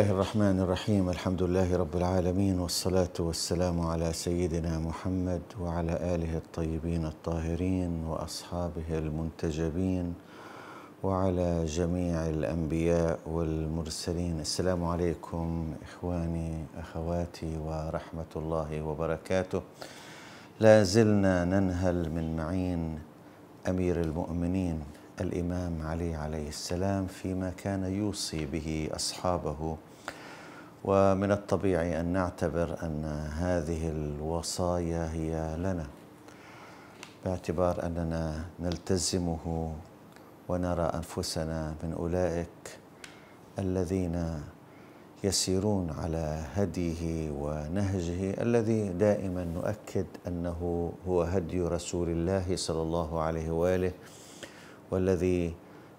الله الرحمن الرحيم الحمد لله رب العالمين والصلاة والسلام على سيدنا محمد وعلى آله الطيبين الطاهرين وأصحابه المنتجبين وعلى جميع الأنبياء والمرسلين السلام عليكم إخواني أخواتي ورحمة الله وبركاته لا زلنا ننهل من معين أمير المؤمنين الإمام علي عليه السلام فيما كان يوصي به أصحابه ومن الطبيعي أن نعتبر أن هذه الوصايا هي لنا باعتبار أننا نلتزمه ونرى أنفسنا من أولئك الذين يسيرون على هديه ونهجه الذي دائما نؤكد أنه هو هدي رسول الله صلى الله عليه وآله والذي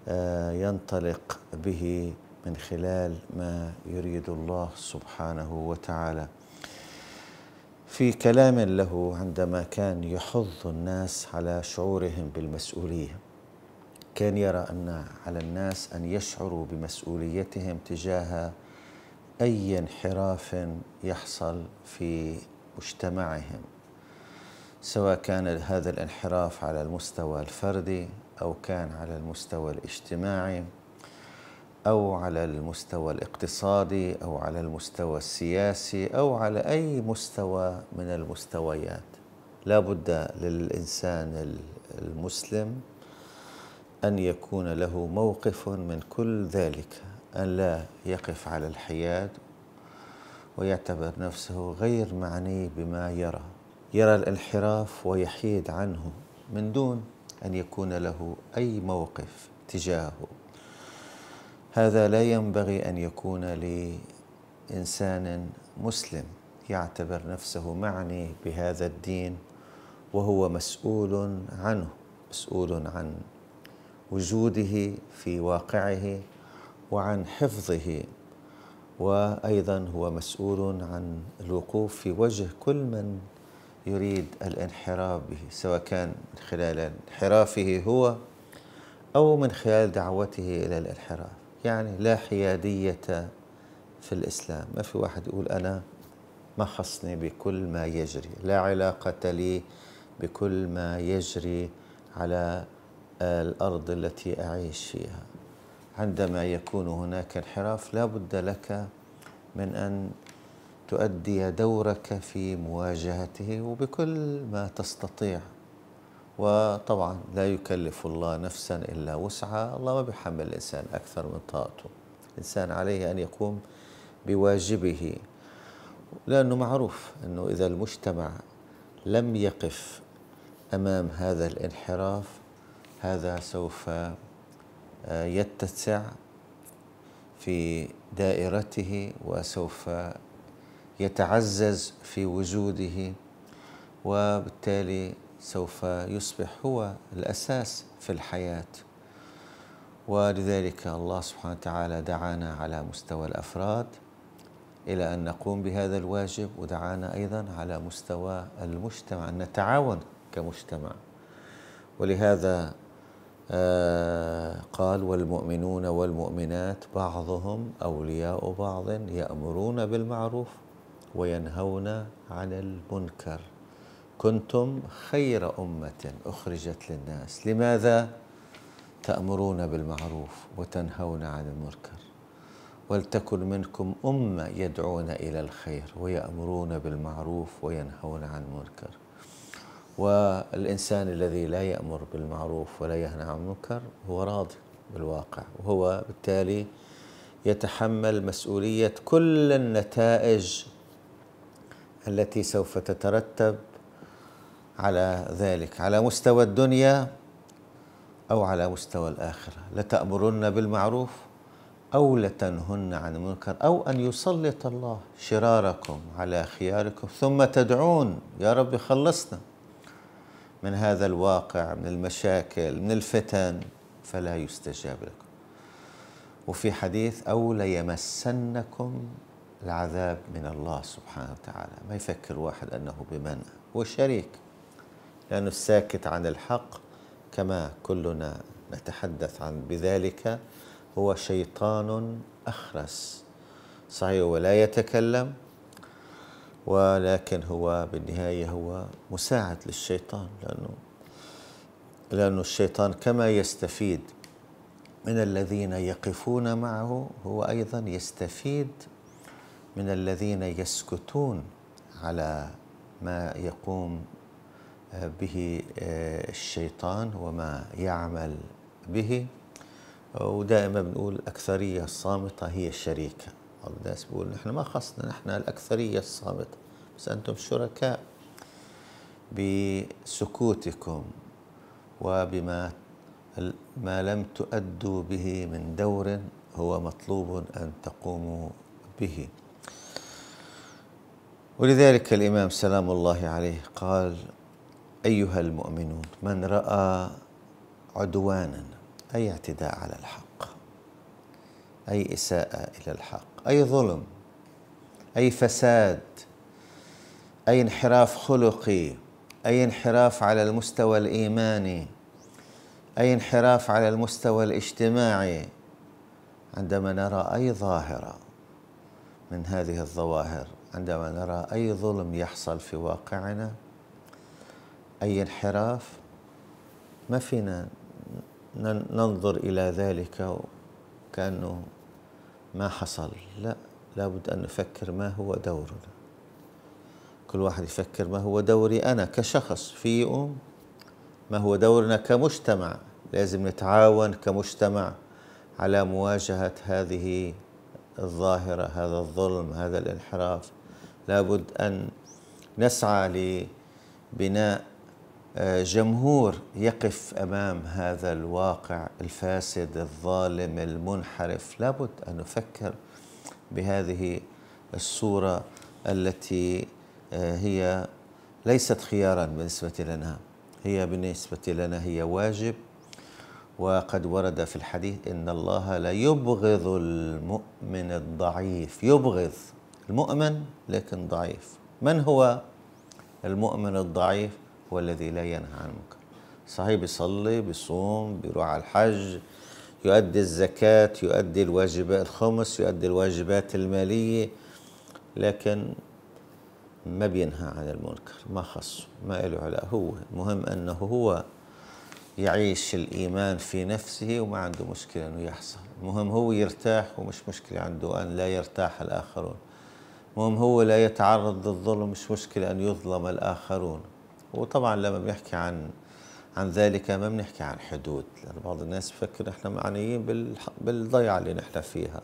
آه، ينطلق به من خلال ما يريد الله سبحانه وتعالى في كلام له عندما كان يحض الناس على شعورهم بالمسؤوليه كان يرى ان على الناس ان يشعروا بمسؤوليتهم تجاه اي انحراف يحصل في مجتمعهم سواء كان هذا الانحراف على المستوى الفردي او كان على المستوى الاجتماعي او على المستوى الاقتصادي او على المستوى السياسي او على اي مستوى من المستويات لا بد للانسان المسلم ان يكون له موقف من كل ذلك ان لا يقف على الحياد ويعتبر نفسه غير معني بما يرى يرى الانحراف ويحيد عنه من دون ان يكون له اي موقف تجاهه هذا لا ينبغي أن يكون لإنسان مسلم يعتبر نفسه معني بهذا الدين وهو مسؤول عنه مسؤول عن وجوده في واقعه وعن حفظه وايضا هو مسؤول عن الوقوف في وجه كل من يريد الانحراف به سواء كان من خلال انحرافه هو او من خلال دعوته الى الانحراف يعني لا حيادية في الإسلام ما في واحد يقول أنا ما خصني بكل ما يجري لا علاقة لي بكل ما يجري على الأرض التي أعيش فيها عندما يكون هناك انحراف لا بد لك من أن تؤدي دورك في مواجهته وبكل ما تستطيع وطبعا لا يكلف الله نفسا إلا وسعها الله ما بيحمل الإنسان أكثر من طاقته الإنسان عليه أن يقوم بواجبه لأنه معروف أنه إذا المجتمع لم يقف أمام هذا الانحراف هذا سوف آه، يتسع في دائرته وسوف يتعزز في وجوده وبالتالي سوف يصبح هو الأساس في الحياة ولذلك الله سبحانه وتعالى دعانا على مستوى الأفراد إلى أن نقوم بهذا الواجب ودعانا أيضا على مستوى المجتمع أن نتعاون كمجتمع ولهذا آه، قال والمؤمنون والمؤمنات بعضهم أولياء بعض يأمرون بالمعروف وينهون عن المنكر كنتم خير أمة أخرجت للناس لماذا تأمرون بالمعروف وتنهون عن المنكر ولتكن منكم أمة يدعون إلى الخير ويأمرون بالمعروف وينهون عن المنكر والإنسان الذي لا يأمر بالمعروف ولا ينهى عن المنكر هو راضي بالواقع وهو بالتالي يتحمل مسؤولية كل النتائج التي سوف تترتب على ذلك على مستوى الدنيا أو على مستوى الآخرة لتأمرن بالمعروف أو لتنهن عن المنكر أو أن يسلط الله شراركم على خياركم ثم تدعون يا رب خلصنا من هذا الواقع من المشاكل من الفتن فلا يستجاب لكم وفي حديث أو ليمسنكم العذاب من الله سبحانه وتعالى ما يفكر واحد أنه بمنع هو شريك لأنه الساكت عن الحق كما كلنا نتحدث عن بذلك هو شيطان أخرس صحيح ولا يتكلم ولكن هو بالنهاية هو مساعد للشيطان لأنه لأن الشيطان كما يستفيد من الذين يقفون معه هو أيضا يستفيد من الذين يسكتون على ما يقوم به آه، الشيطان وما يعمل به ودائما بنقول الأكثرية الصامتة هي الشريكة الناس بيقول نحن ما خصنا نحن الأكثرية الصامتة بس أنتم شركاء بسكوتكم وبما ما لم تؤدوا به من دور هو مطلوب أن تقوموا به ولذلك الإمام سلام الله عليه قال أيها المؤمنون من رأى عدوانا أي اعتداء على الحق أي إساءة إلى الحق أي ظلم أي فساد أي انحراف خلقي أي انحراف على المستوى الإيماني أي انحراف على المستوى الاجتماعي عندما نرى أي ظاهرة من هذه الظواهر عندما نرى أي ظلم يحصل في واقعنا أي انحراف ما فينا ننظر إلى ذلك كأنه ما حصل لا لابد أن نفكر ما هو دورنا كل واحد يفكر ما هو دوري أنا كشخص في أم ما هو دورنا كمجتمع لازم نتعاون كمجتمع على مواجهة هذه الظاهرة هذا الظلم هذا الانحراف لابد أن نسعى لبناء آه، جمهور يقف امام هذا الواقع الفاسد الظالم المنحرف لابد ان نفكر بهذه الصوره التي آه، هي ليست خيارا بالنسبه لنا هي بالنسبه لنا هي واجب وقد ورد في الحديث ان الله لا يبغض المؤمن الضعيف يبغض المؤمن لكن ضعيف من هو المؤمن الضعيف هو الذي لا ينهى عن المنكر صحيح بيصلي بيصوم بيروح على الحج يؤدي الزكاة يؤدي الواجبات الخمس يؤدي الواجبات المالية لكن ما بينهى عن المنكر ما خصه ما له علاقة هو المهم أنه هو يعيش الإيمان في نفسه وما عنده مشكلة أنه يحصل المهم هو يرتاح ومش مشكلة عنده أن لا يرتاح الآخرون المهم هو لا يتعرض للظلم مش مشكلة أن يظلم الآخرون وطبعا لما بنحكي عن عن ذلك ما بنحكي عن حدود لأن بعض الناس بفكر احنا معنيين بالضيعة اللي نحن فيها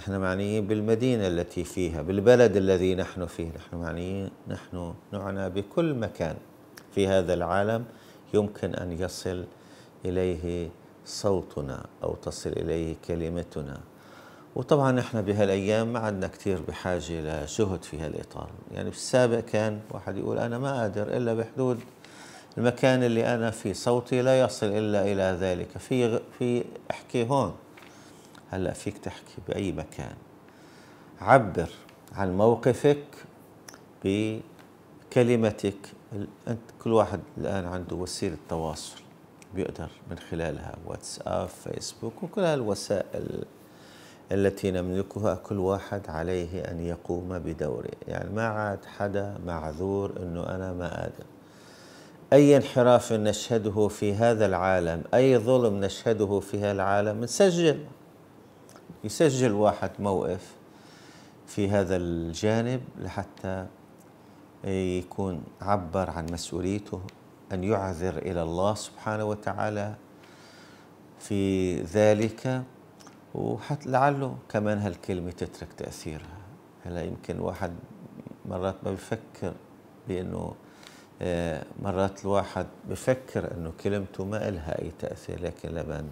نحن معنيين بالمدينة التي فيها بالبلد الذي نحن فيه نحن معنيين نحن نعنى بكل مكان في هذا العالم يمكن أن يصل إليه صوتنا أو تصل إليه كلمتنا وطبعا احنا بهالايام ما عندنا كثير بحاجه لجهد في هالاطار، يعني بالسابق كان واحد يقول انا ما قادر الا بحدود المكان اللي انا فيه، صوتي لا يصل الا الى ذلك، في في احكي هون. هلا فيك تحكي باي مكان. عبر عن موقفك بكلمتك، انت كل واحد الان عنده وسيله تواصل بيقدر من خلالها واتساب، فيسبوك وكل هالوسائل التي نملكها كل واحد عليه أن يقوم بدوره يعني ما عاد حدا معذور أنه أنا ما آدم أي انحراف نشهده في هذا العالم أي ظلم نشهده في هذا العالم نسجل يسجل واحد موقف في هذا الجانب لحتى يكون عبر عن مسؤوليته أن يعذر إلى الله سبحانه وتعالى في ذلك لعله كمان هالكلمة تترك تأثيرها هلا يمكن واحد مرات ما بفكر بأنه آه، مرات الواحد بفكر أنه كلمته ما إلها أي تأثير لكن لما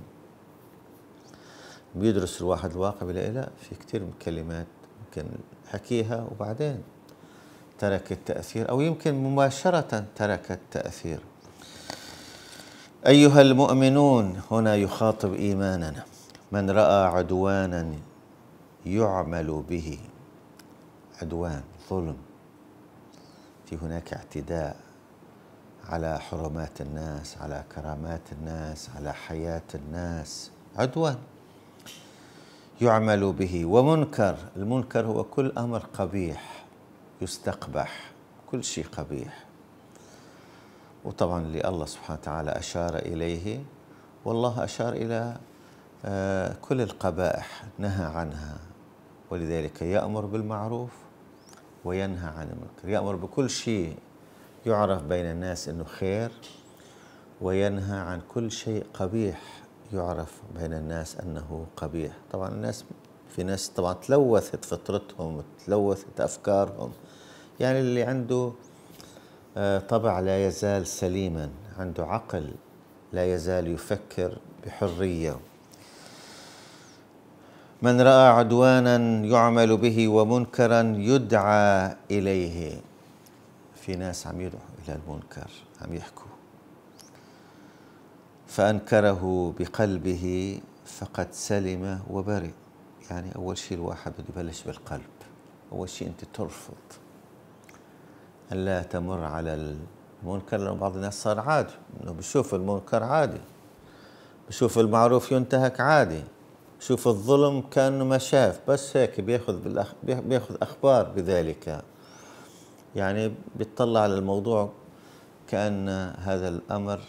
بيدرس الواحد الواقع بيلاقي لا في كثير من كلمات يمكن حكيها وبعدين تركت تأثير أو يمكن مباشرة تركت تأثير أيها المؤمنون هنا يخاطب إيماننا من رأى عدوانا يعمل به عدوان ظلم في هناك اعتداء على حرمات الناس على كرامات الناس على حياة الناس عدوان يعمل به ومنكر المنكر هو كل أمر قبيح يستقبح كل شيء قبيح وطبعا اللي الله سبحانه وتعالى أشار إليه والله أشار إلى آه، كل القبائح نهى عنها ولذلك يأمر بالمعروف وينهى عن المنكر يأمر بكل شيء يعرف بين الناس أنه خير وينهى عن كل شيء قبيح يعرف بين الناس أنه قبيح طبعا الناس في ناس طبعا تلوثت فطرتهم تلوثت أفكارهم يعني اللي عنده آه، طبع لا يزال سليما عنده عقل لا يزال يفكر بحرية من راى عدوانا يعمل به ومنكرا يدعى اليه في ناس عم يدعوا الى المنكر عم يحكوا فانكره بقلبه فقد سلم وبرئ يعني اول شيء الواحد بده يبلش بالقلب اول شيء انت ترفض الا تمر على المنكر لانه بعض الناس صار عادي انه بشوف المنكر عادي بشوف المعروف ينتهك عادي شوف الظلم كانه ما شاف بس هيك بياخذ بالأخ... بياخذ اخبار بذلك يعني بيطلع على الموضوع كان هذا الامر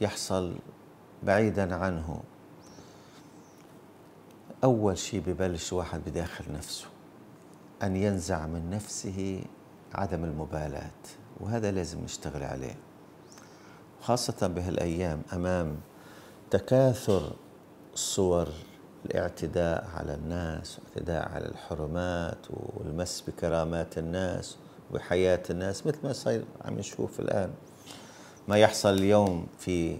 يحصل بعيدا عنه اول شيء ببلش واحد بداخل نفسه ان ينزع من نفسه عدم المبالاه وهذا لازم نشتغل عليه خاصه بهالايام امام تكاثر صور الاعتداء على الناس والاعتداء على الحرمات والمس بكرامات الناس وحياة الناس مثل ما صاير عم نشوف الآن ما يحصل اليوم في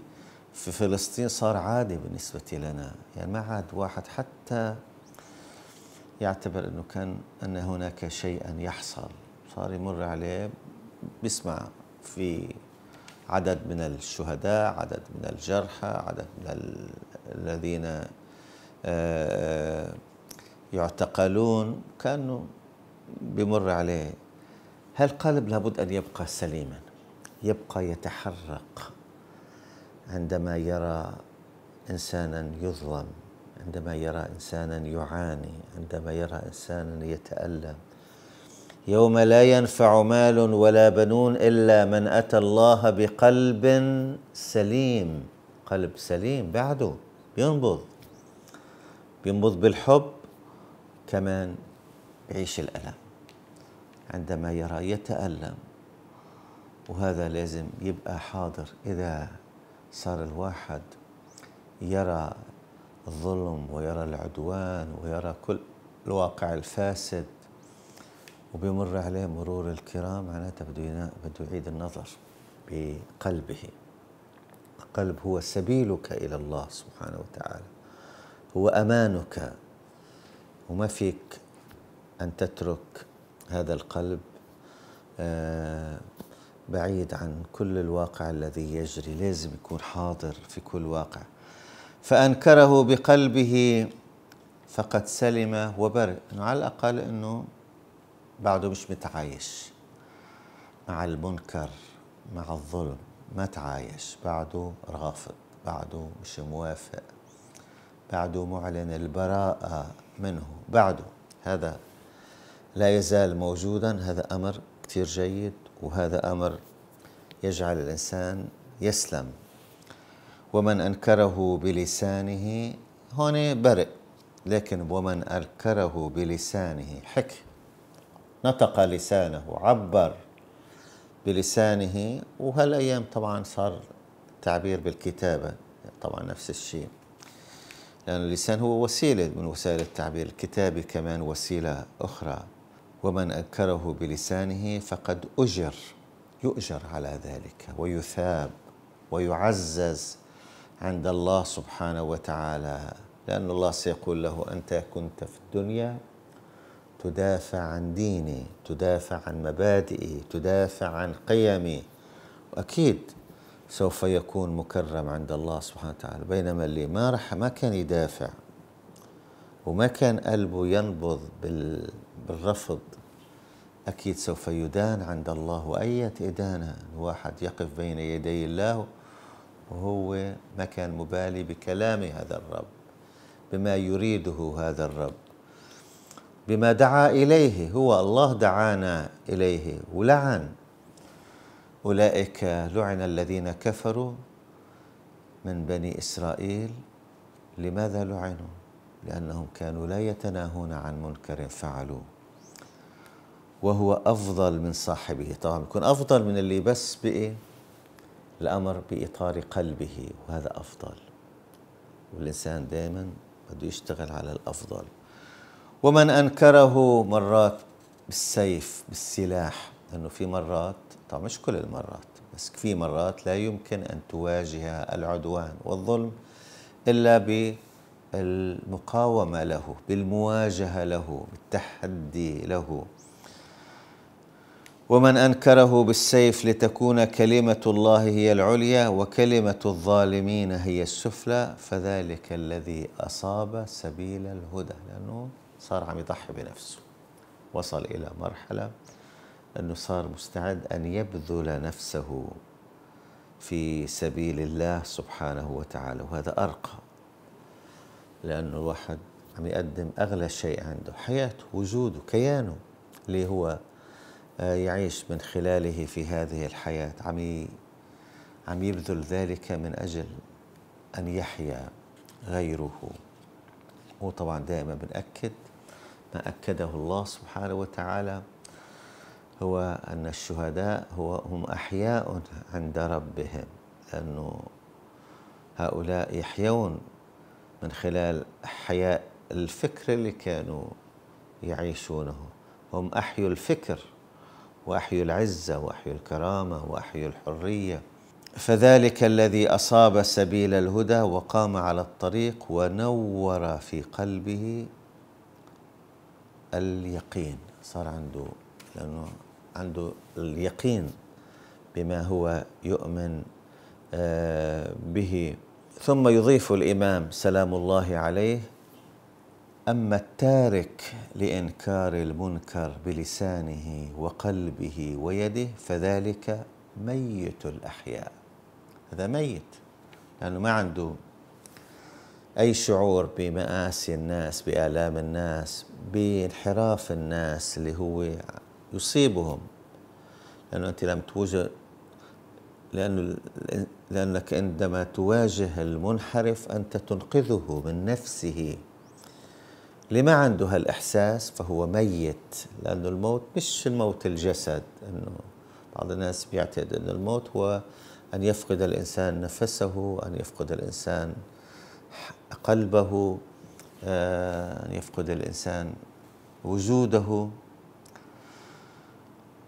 في فلسطين صار عادي بالنسبة لنا يعني ما عاد واحد حتى يعتبر أنه كان أن هناك شيئا يحصل صار يمر عليه بيسمع في عدد من الشهداء عدد من الجرحى عدد من الذين آه، آه، يعتقلون كانه بمر عليه هالقلب لابد ان يبقى سليما يبقى يتحرق عندما يرى انسانا يظلم عندما يرى انسانا يعاني عندما يرى انسانا يتالم يوم لا ينفع مال ولا بنون الا من اتى الله بقلب سليم قلب سليم بعده بينبض ينبض بالحب كمان يعيش الألم عندما يرى يتألم وهذا لازم يبقى حاضر إذا صار الواحد يرى الظلم ويرى العدوان ويرى كل الواقع الفاسد وبيمر عليه مرور الكرام معناتها بده بده يعيد النظر بقلبه القلب هو سبيلك إلى الله سبحانه وتعالى هو امانك وما فيك ان تترك هذا القلب آه، بعيد عن كل الواقع الذي يجري لازم يكون حاضر في كل واقع فانكره بقلبه فقد سلم وبرئ على الاقل انه بعده مش متعايش مع المنكر مع الظلم ما تعايش بعده رافض بعده مش موافق بعد معلن البراءة منه بعده هذا لا يزال موجودا هذا أمر كثير جيد وهذا أمر يجعل الإنسان يسلم ومن أنكره بلسانه هون برئ لكن ومن أنكره بلسانه حكي نطق لسانه عبر بلسانه وهالأيام طبعا صار تعبير بالكتابة طبعا نفس الشيء لأن اللسان هو وسيلة من وسائل التعبير الكتابة كمان وسيلة أخرى ومن أنكره بلسانه فقد أجر يؤجر على ذلك ويثاب ويعزز عند الله سبحانه وتعالى لأن الله سيقول له أنت كنت في الدنيا تدافع عن ديني تدافع عن مبادئي تدافع عن قيمي وأكيد سوف يكون مكرم عند الله سبحانه وتعالى بينما اللي ما رح ما كان يدافع وما كان قلبه ينبض بالرفض أكيد سوف يدان عند الله وأية إدانة الواحد يقف بين يدي الله وهو ما كان مبالي بكلام هذا الرب بما يريده هذا الرب بما دعا إليه هو الله دعانا إليه ولعن أولئك لعن الذين كفروا من بني إسرائيل لماذا لعنوا؟ لأنهم كانوا لا يتناهون عن منكر فعلوه وهو أفضل من صاحبه طبعا يكون أفضل من اللي بس بقي الأمر بإطار قلبه وهذا أفضل والإنسان دائما بده يشتغل على الأفضل ومن أنكره مرات بالسيف بالسلاح لأنه في مرات طبعا مش كل المرات بس في مرات لا يمكن أن تواجه العدوان والظلم إلا بالمقاومة له بالمواجهة له بالتحدي له ومن أنكره بالسيف لتكون كلمة الله هي العليا وكلمة الظالمين هي السفلى فذلك الذي أصاب سبيل الهدى لأنه صار عم يضحي بنفسه وصل إلى مرحلة أنه صار مستعد أن يبذل نفسه في سبيل الله سبحانه وتعالى وهذا أرقى لأنه الواحد عم يقدم أغلى شيء عنده حياته وجوده كيانه اللي هو آه، يعيش من خلاله في هذه الحياة عم عم يبذل ذلك من أجل أن يحيا غيره وطبعا دائما بنأكد ما أكده الله سبحانه وتعالى هو أن الشهداء هو هم أحياء عند ربهم لأنه هؤلاء يحيون من خلال حياء الفكر اللي كانوا يعيشونه هم أحيوا الفكر وأحيوا العزة وأحيوا الكرامة وأحيوا الحرية فذلك الذي أصاب سبيل الهدى وقام على الطريق ونور في قلبه اليقين صار عنده لأنه عنده اليقين بما هو يؤمن آه، به ثم يضيف الامام سلام الله عليه اما التارك لانكار المنكر بلسانه وقلبه ويده فذلك ميت الاحياء هذا ميت لانه ما عنده اي شعور بمآسي الناس بآلام الناس بانحراف الناس اللي هو يصيبهم لأنه أنت لم توجد لأنه لأنك عندما تواجه المنحرف أنت تنقذه من نفسه اللي ما عنده هالإحساس فهو ميت لأنه الموت مش الموت الجسد أنه بعض الناس بيعتقد أن الموت هو أن يفقد الإنسان نفسه أن يفقد الإنسان قلبه آه، أن يفقد الإنسان وجوده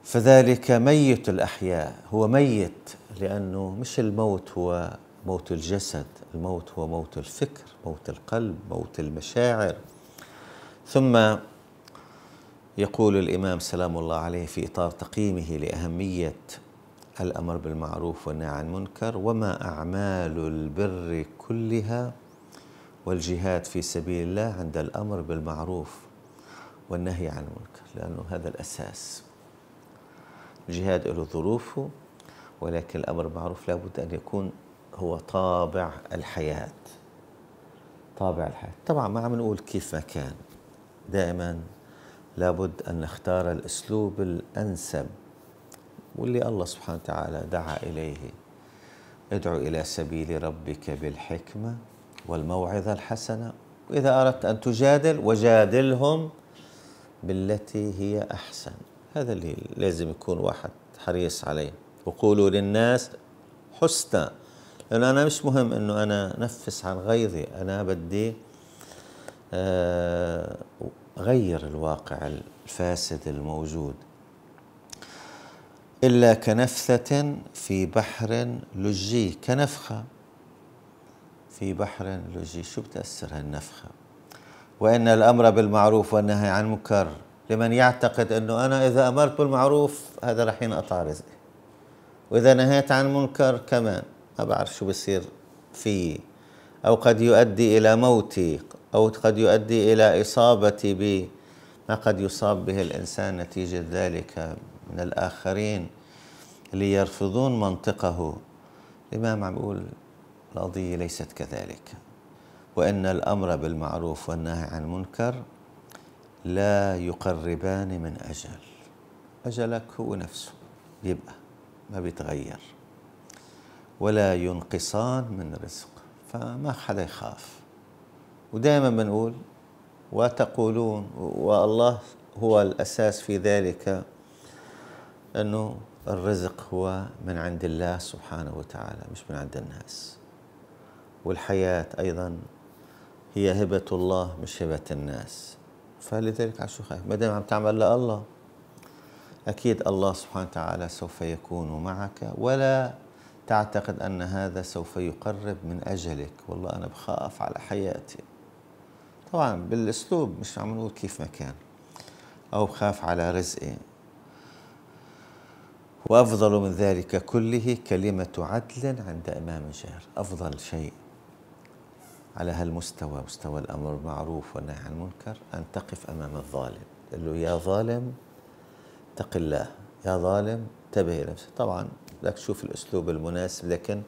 فذلك ميت الأحياء هو ميت لأنه مش الموت هو موت الجسد الموت هو موت الفكر موت القلب موت المشاعر ثم يقول الإمام سلام الله عليه في إطار تقييمه لأهمية الأمر بالمعروف والنهي عن المنكر وما أعمال البر كلها والجهاد في سبيل الله عند الأمر بالمعروف والنهي عن المنكر لأنه هذا الأساس الجهاد له ظروفه ولكن الأمر معروف لابد أن يكون هو طابع الحياة طابع الحياة طبعا ما عم نقول كيف ما كان دائما لابد أن نختار الأسلوب الأنسب واللي الله سبحانه وتعالى دعا إليه ادعو إلى سبيل ربك بالحكمة والموعظة الحسنة وإذا أردت أن تجادل وجادلهم بالتي هي أحسن هذا اللي لازم يكون واحد حريص عليه وقولوا للناس حسنا لأنه أنا مش مهم أنه أنا نفس عن غيظي أنا بدي آه، غير الواقع الفاسد الموجود إلا كنفثة في بحر لجي كنفخة في بحر لجي شو بتأثر هالنفخة وإن الأمر بالمعروف والنهي عن المنكر لمن يعتقد أنه أنا إذا أمرت بالمعروف هذا رح ينقطع رزقي وإذا نهيت عن منكر كمان ما بعرف شو بصير فيي أو قد يؤدي إلى موتي أو قد يؤدي إلى إصابتي ب ما قد يصاب به الإنسان نتيجة ذلك من الآخرين اللي يرفضون منطقه الإمام عم بيقول القضية ليست كذلك وإن الأمر بالمعروف والنهي عن المنكر لا يقربان من أجل أجلك هو نفسه بيبقى ما بيتغير ولا ينقصان من رزق فما حدا يخاف ودائما بنقول وتقولون والله هو الأساس في ذلك أنه الرزق هو من عند الله سبحانه وتعالى مش من عند الناس والحياة أيضا هي هبة الله مش هبة الناس فلذلك على خايف ما دام عم تعمل لله أكيد الله سبحانه وتعالى سوف يكون معك ولا تعتقد أن هذا سوف يقرب من أجلك والله أنا بخاف على حياتي طبعا بالأسلوب مش عم نقول كيف ما كان أو بخاف على رزقي وأفضل من ذلك كله كلمة عدل عند إمام جار أفضل شيء على هالمستوى مستوى الأمر بالمعروف والنهي عن المنكر أن تقف أمام الظالم تقول له يا ظالم اتق الله يا ظالم انتبه لنفسك طبعا بدك تشوف الأسلوب المناسب لكن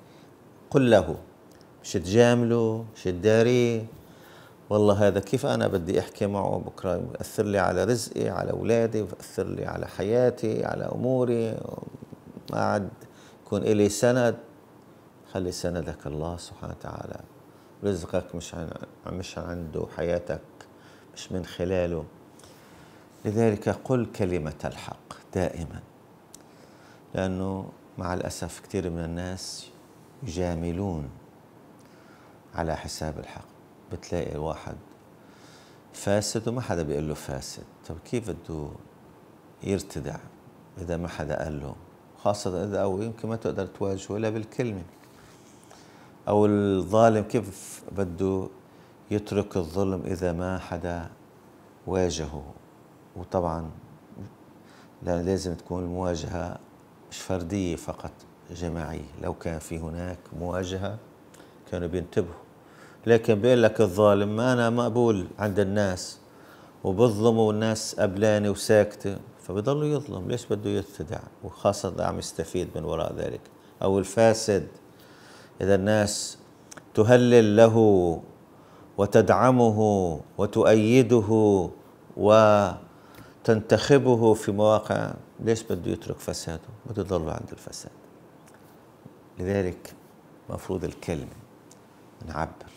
قل له مش تجامله مش تداريه والله هذا كيف أنا بدي أحكي معه بكرة يأثر لي على رزقي على أولادي يأثر لي على حياتي على أموري ما عاد يكون إلي سند خلي سندك الله سبحانه وتعالى رزقك مش عن مش عنده حياتك مش من خلاله لذلك قل كلمة الحق دائما لأنه مع الأسف كثير من الناس يجاملون على حساب الحق بتلاقي واحد فاسد وما حدا بيقول له فاسد طب كيف بده يرتدع إذا ما حدا قال له خاصة إذا أو يمكن ما تقدر تواجهه إلا بالكلمة او الظالم كيف بده يترك الظلم اذا ما حدا واجهه وطبعا لازم تكون المواجهه مش فرديه فقط جماعيه لو كان في هناك مواجهه كانوا بينتبهوا لكن بيقول لك الظالم ما انا مقبول عند الناس وبظلموا والناس قبلانه وساكته فبيضلوا يظلم ليش بده يتدع وخاصه عم يستفيد من وراء ذلك او الفاسد إذا الناس تهلل له وتدعمه وتؤيده وتنتخبه في مواقع ليش بده يترك فساده؟ بده يضل عند الفساد لذلك مفروض الكلمة نعبر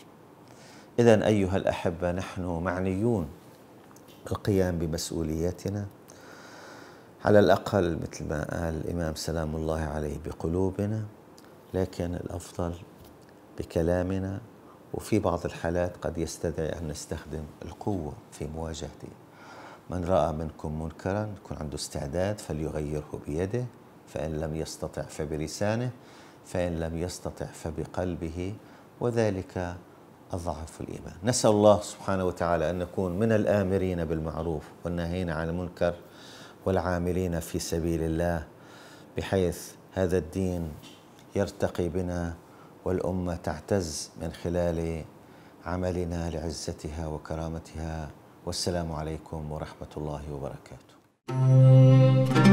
إذا أيها الأحبة نحن معنيون بالقيام بمسؤوليتنا على الأقل مثل ما قال الإمام سلام الله عليه بقلوبنا لكن الأفضل بكلامنا وفي بعض الحالات قد يستدعي أن نستخدم القوة في مواجهته من رأى منكم منكرا يكون عنده استعداد فليغيره بيده فإن لم يستطع فبلسانه فإن لم يستطع فبقلبه وذلك أضعف الإيمان نسأل الله سبحانه وتعالى أن نكون من الآمرين بالمعروف والناهين عن المنكر والعاملين في سبيل الله بحيث هذا الدين يرتقي بنا والأمة تعتز من خلال عملنا لعزتها وكرامتها والسلام عليكم ورحمة الله وبركاته